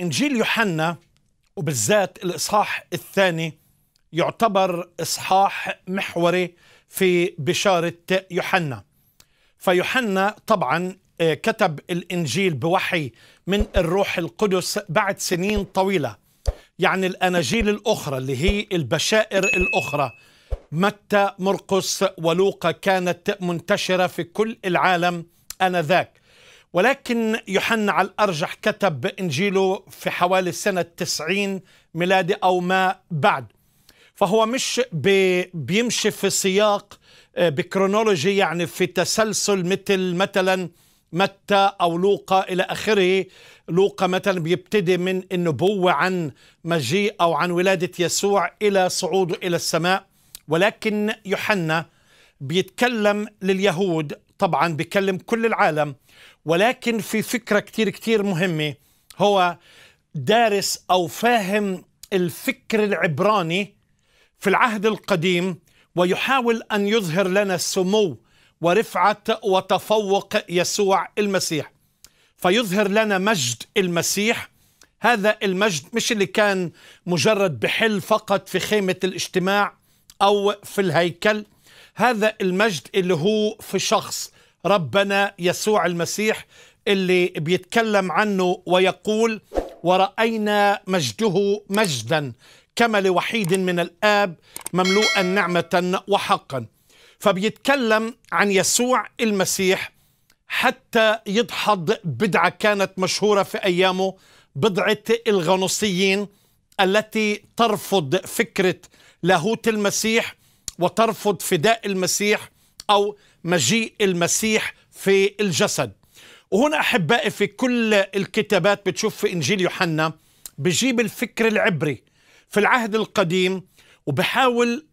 إنجيل يوحنا وبالذات الإصحاح الثاني يعتبر إصحاح محوري في بشارة يوحنا فيوحنا طبعا آه، كتب الإنجيل بوحي من الروح القدس بعد سنين طويلة يعني الأناجيل الأخرى اللي هي البشائر الأخرى متى مرقس ولوقا كانت منتشرة في كل العالم آنذاك ولكن يوحنا على الأرجح كتب إنجيله في حوالي سنة 90 ميلادي أو ما بعد فهو مش بي بيمشي في سياق آه، بكرونولوجي يعني في تسلسل مثل مثلا متى أو لوقا إلى آخره لوقا مثلا بيبتدي من النبوة عن مجيء أو عن ولادة يسوع إلى صعوده إلى السماء ولكن يوحنا بيتكلم لليهود طبعا بيكلم كل العالم ولكن في فكرة كتير كتير مهمة هو دارس أو فاهم الفكر العبراني في العهد القديم ويحاول أن يظهر لنا سمو ورفعة وتفوق يسوع المسيح فيظهر لنا مجد المسيح هذا المجد مش اللي كان مجرد بحل فقط في خيمة الاجتماع أو في الهيكل هذا المجد اللي هو في شخص ربنا يسوع المسيح اللي بيتكلم عنه ويقول ورأينا مجده مجدا كما لوحيد من الآب مملوءا نعمة وحقا فبيتكلم عن يسوع المسيح حتى يدحض بدعة كانت مشهورة في أيامه بضعة الغنوصيين التي ترفض فكرة لاهوت المسيح وترفض فداء المسيح أو مجيء المسيح في الجسد وهنا أحبائي في كل الكتابات بتشوف في إنجيل يوحنا بجيب الفكر العبري في العهد القديم وبحاول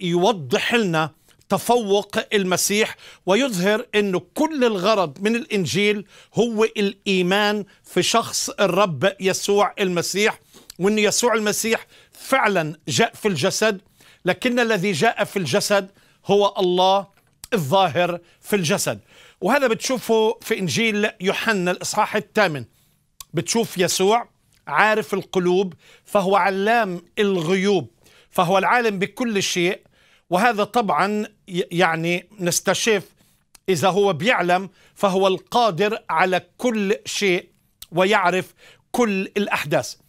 يوضح لنا تفوق المسيح ويظهر أن كل الغرض من الإنجيل هو الإيمان في شخص الرب يسوع المسيح وأن يسوع المسيح فعلا جاء في الجسد لكن الذي جاء في الجسد هو الله الظاهر في الجسد وهذا بتشوفه في إنجيل يوحنا الإصحاح الثامن بتشوف يسوع عارف القلوب فهو علام الغيوب فهو العالم بكل شيء وهذا طبعا يعني نستشف إذا هو بيعلم فهو القادر على كل شيء ويعرف كل الأحداث